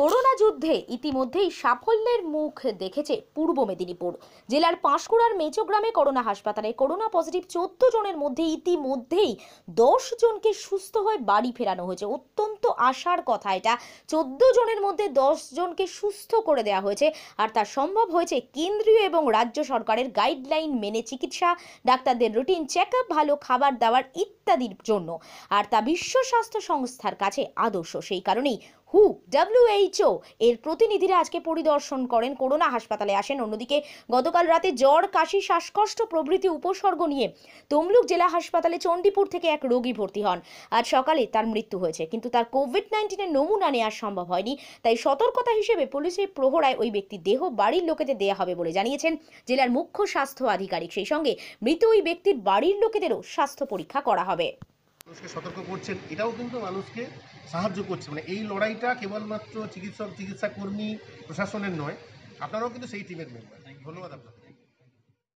corona যুদ্ধে ইতিমধ্যেই সাফল্যের মুখ দেখেছে পূর্ব মেদিনীপুর জেলার পাঁশকুড়ার মেচো গ্রামে করোনা হাসপাতালে করোনা পজিটিভ চোদ্দ জনের মধ্যে ইতিমধ্যেই দশ জনকে সুস্থ হয়ে বাড়ি ফেরানো হয়েছে অত্যন্ত তো আসার কথা এটা চোদ্দ জনের মধ্যে দশ জনকে সুস্থ করে দেওয়া হয়েছে আর তা সম্ভব হয়েছে কেন্দ্রীয় এবং রাজ্য সরকারের গাইডলাইন মেনে চিকিৎসা ডাক্তারদের রুটিন চেক ভালো খাবার দাবার ইত্যাদির জন্য আর তা বিশ্ব স্বাস্থ্য সংস্থার কাছে আদর্শ সেই কারণেই হু ডাব্লিউএইচও এর প্রতিনিধিরা আজকে পরিদর্শন করেন করোনা হাসপাতালে আসেন অন্যদিকে গতকাল রাতে জ্বর কাশি শ্বাসকষ্ট প্রভৃতি উপসর্গ নিয়ে তমলুক জেলা হাসপাতালে চণ্ডীপুর থেকে এক রোগী ভর্তি হন আজ সকালে তার মৃত্যু হয়েছে কিন্তু তার কোভিড নাইন্টিনের নমুনা নেওয়া সম্ভব হয়নি তাই সতর্কতা হিসেবে পুলিশের প্রহরায় ওই ব্যক্তি দেহ বাড়ির লোকেদের দেয়া হবে বলে জানিয়েছেন জেলার মুখ্য স্বাস্থ্য আধিকারিক সেই সঙ্গে মৃত ওই ব্যক্তির বাড়ির লোকেদেরও স্বাস্থ্য পরীক্ষা করা হবে মানুষকে সতর্ক করছেন এটাও কিন্তু মানুষকে সাহায্য করছে মানে এই লড়াইটা কেবলমাত্র চিকিৎসক চিকিৎসা কর্মী প্রশাসনের নয় আপনারাও কিন্তু সেই টিমের মেম্বার ধন্যবাদ আপনাদের